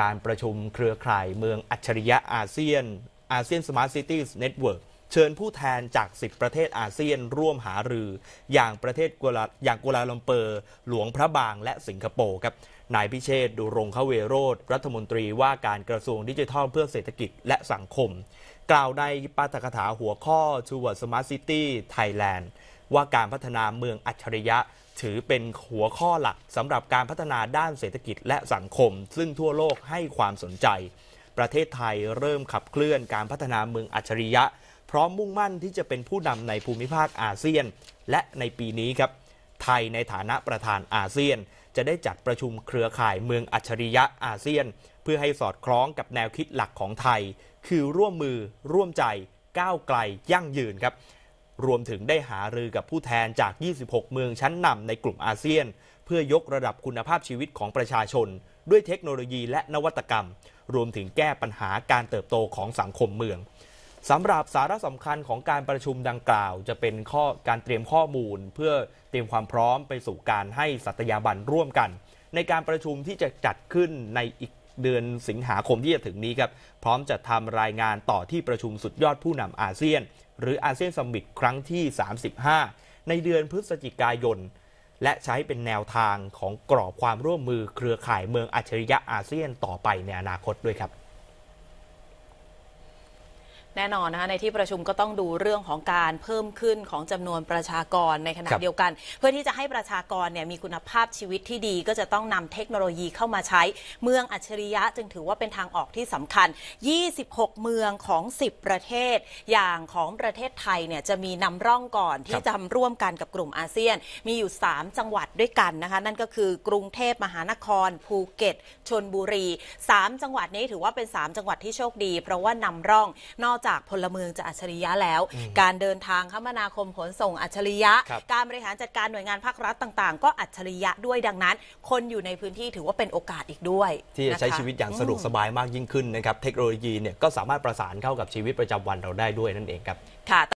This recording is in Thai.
การประชุมเครือข่ายเมืองอัจฉริยะอาเซียนอาเซียนสมาร์ทซิตี้เน็ตเวิร์กเชิญผู้แทนจาก 10 ประเทศอาเซียนร่วมหารืออย่างประเทศกุลาอย่างกุลาลัมเปอร์ หลวงพระบางและสิงคโปร์ครับนายพิเชษดูรงคเวโรธรัฐมนตรีว่าการกระทรวงดิจิทัลเพื่อเศรษฐกิจและสังคม กล่าวในปาฐกถาหัวข้อ Towards Smart City Thailand ว่าการพัฒนาเมืองอัจฉริยะถือเป็นหัวข้อหลักสำหรับการพัฒนาด้านเศรษฐกิจและสังคม ซึ่งทั่วโลกให้ความสนใจ ประเทศไทยเริ่มขับเคลื่อนการพัฒนาเมืองอัจฉริยะ พร้อมมุ่งมั่นที่จะเป็นผู้นำในภูมิภาคอาเซียน และในปีนี้ครับ ไทยในฐานะประธานอาเซียน จะได้จัดประชุมเครือข่ายเมืองอัจฉริยะอาเซียน เพื่อให้สอดคล้องกับแนวคิดหลักของไทย คือร่วมมือร่วมใจ ก้าวไกล ยั่งยืนครับรวมถึงได้หารือกับผู้แทนจาก 26 เมืองชั้นนำในกลุ่มอาเซียน เพื่อยกระดับคุณภาพชีวิตของประชาชนด้วยเทคโนโลยีและนวัตกรรม รวมถึงแก้ปัญหาการเติบโตของสังคมเมืองสำหรับสาระสำคัญของการประชุมดังกล่าวจะเป็นข้อการเตรียมข้อมูล เพื่อเตรียมความพร้อมไปสู่การให้สัตยาบันร่วมกัน ในการประชุมที่จะจัดขึ้นในอีกเดือนสิงหาคมที่จะถึงนี้ครับ พร้อมจะทำรายงานต่อที่ประชุมสุดยอดผู้นำอาเซียน หรืออาเซียนสมิต ครั้งที่ 35 ในเดือนพฤศจิกายน และใช้เป็นแนวทางของกรอบความร่วมมือ เครือข่ายเมืองอัจฉริยะอาเซียนต่อไปในอนาคตด้วยครับแน่นอนนะคะในที่ประชุมก็ต้องดูเรื่องของการเพิ่มขึ้นของจำนวนประชากรในขณะเดียวกัน เพื่อที่จะให้ประชากรเนี่ยมีคุณภาพชีวิตที่ดี ก็จะต้องนำเทคโนโลยีเข้ามาใช้ เมืองอัจฉริยะจึงถือว่าเป็นทางออกที่สำคัญ 26 เมืองของ 10 ประเทศ อย่างของประเทศไทยเนี่ยจะมีนำร่องก่อนที่จะร่วมกันกับกลุ่มอาเซียนมีอยู่ 3 จังหวัดด้วยกันนะคะนั่นก็คือกรุงเทพมหานคร ภูเก็ตชนบุรี 3 จังหวัดนี้ถือว่าเป็น 3 จังหวัดที่โชคดี เพราะว่านำร่องนอกจากพลเมืองจะอัจฉริยะแล้ว การเดินทางคมนาคมขนส่งอัจฉริยะ การบริหารจัดการหน่วยงานภาครัฐต่างๆก็อัจฉริยะด้วยดังนั้น คนอยู่ในพื้นที่ถือว่าเป็นโอกาสอีกด้วย ที่จะใช้ชีวิตอย่างสะดวกสบายมากยิ่งขึ้นนะครับเทคโนโลยีเนี่ยก็สามารถประสานเข้ากับชีวิตประจำวันเราได้ด้วยนั่นเองครับค่ะ